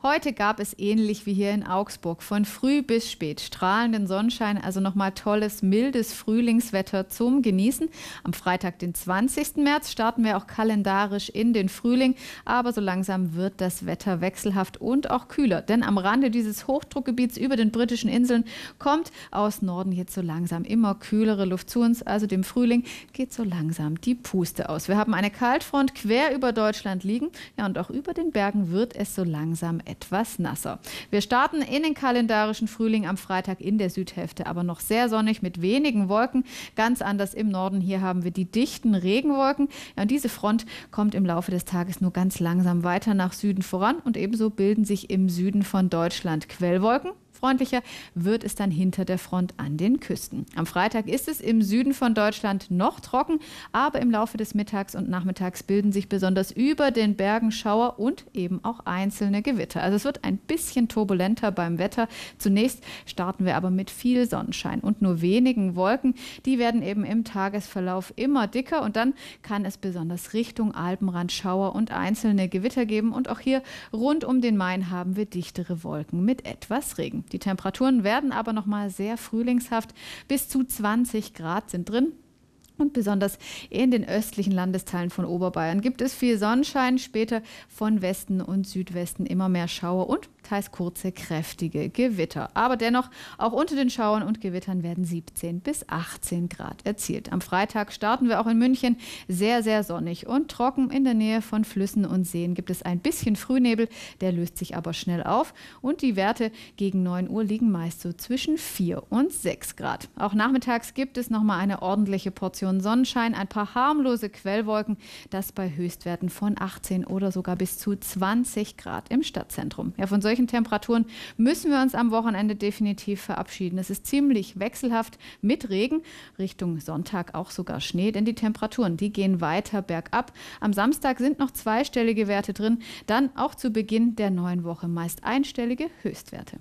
Heute gab es ähnlich wie hier in Augsburg von früh bis spät strahlenden Sonnenschein, also nochmal tolles, mildes Frühlingswetter zum Genießen. Am Freitag, den 20. März, starten wir auch kalendarisch in den Frühling, aber so langsam wird das Wetter wechselhaft und auch kühler, denn am Rande dieses Hochdruckgebiets über den britischen Inseln kommt aus Norden jetzt so langsam immer kühlere Luft zu uns, also dem Frühling geht so langsam die Puste aus. Wir haben eine Kaltfront quer über Deutschland liegen, ja und auch über den Bergen wird es so langsam etwas nasser. Wir starten in den kalendarischen Frühling am Freitag in der Südhälfte, aber noch sehr sonnig mit wenigen Wolken. Ganz anders im Norden. Hier haben wir die dichten Regenwolken. Ja, und diese Front kommt im Laufe des Tages nur ganz langsam weiter nach Süden voran und ebenso bilden sich im Süden von Deutschland Quellwolken freundlicher wird es dann hinter der Front an den Küsten. Am Freitag ist es im Süden von Deutschland noch trocken, aber im Laufe des Mittags und Nachmittags bilden sich besonders über den Bergen Schauer und eben auch einzelne Gewitter. Also es wird ein bisschen turbulenter beim Wetter. Zunächst starten wir aber mit viel Sonnenschein und nur wenigen Wolken. Die werden eben im Tagesverlauf immer dicker und dann kann es besonders Richtung Alpenrand Schauer und einzelne Gewitter geben. Und auch hier rund um den Main haben wir dichtere Wolken mit etwas Regen. Die Temperaturen werden aber noch mal sehr frühlingshaft. Bis zu 20 Grad sind drin. Und besonders in den östlichen Landesteilen von Oberbayern gibt es viel Sonnenschein, später von Westen und Südwesten immer mehr Schauer und teils kurze, kräftige Gewitter. Aber dennoch, auch unter den Schauern und Gewittern werden 17 bis 18 Grad erzielt. Am Freitag starten wir auch in München sehr, sehr sonnig und trocken. In der Nähe von Flüssen und Seen gibt es ein bisschen Frühnebel, der löst sich aber schnell auf. Und die Werte gegen 9 Uhr liegen meist so zwischen 4 und 6 Grad. Auch nachmittags gibt es nochmal eine ordentliche Portion Sonnenschein, ein paar harmlose Quellwolken, das bei Höchstwerten von 18 oder sogar bis zu 20 Grad im Stadtzentrum. Ja, von solchen solchen Temperaturen müssen wir uns am Wochenende definitiv verabschieden. Es ist ziemlich wechselhaft mit Regen, Richtung Sonntag auch sogar Schnee, denn die Temperaturen, die gehen weiter bergab. Am Samstag sind noch zweistellige Werte drin, dann auch zu Beginn der neuen Woche meist einstellige Höchstwerte.